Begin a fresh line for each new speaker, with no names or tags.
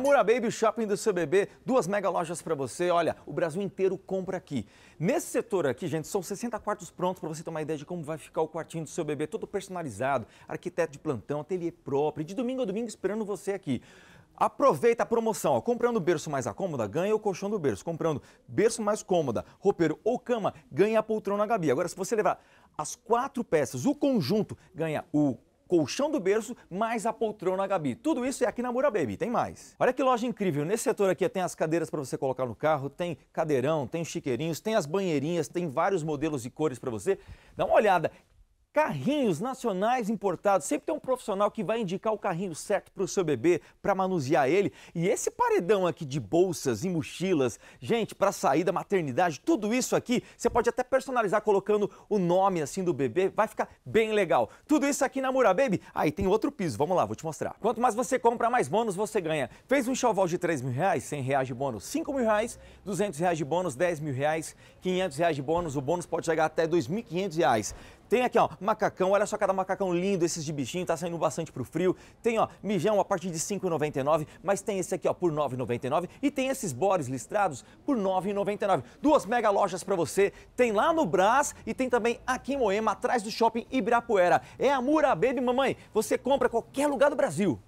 Mura Baby Shopping do seu bebê, duas mega lojas para você. Olha, o Brasil inteiro compra aqui. Nesse setor aqui, gente, são 60 quartos prontos para você ter uma ideia de como vai ficar o quartinho do seu bebê, todo personalizado, arquiteto de plantão, ateliê próprio, de domingo a domingo esperando você aqui. Aproveita a promoção. Ó. Comprando berço mais a cômoda, ganha o colchão do berço. Comprando berço mais cômoda, roupeiro ou cama, ganha a poltrona Gabi. Agora, se você levar as quatro peças, o conjunto, ganha o colchão do berço, mais a poltrona Gabi. Tudo isso é aqui na Mura Baby, tem mais. Olha que loja incrível. Nesse setor aqui tem as cadeiras para você colocar no carro, tem cadeirão, tem chiqueirinhos, tem as banheirinhas, tem vários modelos e cores para você. Dá uma olhada. Carrinhos nacionais importados. Sempre tem um profissional que vai indicar o carrinho certo para o seu bebê, para manusear ele. E esse paredão aqui de bolsas e mochilas, gente, para sair da maternidade, tudo isso aqui, você pode até personalizar colocando o nome assim do bebê, vai ficar bem legal. Tudo isso aqui na Murababy. Aí ah, tem outro piso, vamos lá, vou te mostrar. Quanto mais você compra, mais bônus você ganha. Fez um enxoval de 3 mil reais, 100 reais de bônus, 5 mil reais, 200 reais de bônus, 10 mil reais, 500 reais de bônus, o bônus pode chegar até 2.500 reais. Tem aqui, ó, macacão, olha só cada macacão lindo, esses de bichinho, tá saindo bastante pro frio. Tem, ó, mijão a partir de 5,99, mas tem esse aqui, ó, por 9,99 e tem esses bores listrados por 9,99. Duas mega lojas para você, tem lá no Brás e tem também aqui em Moema, atrás do Shopping Ibirapuera. É a Mura Baby, mamãe, você compra qualquer lugar do Brasil.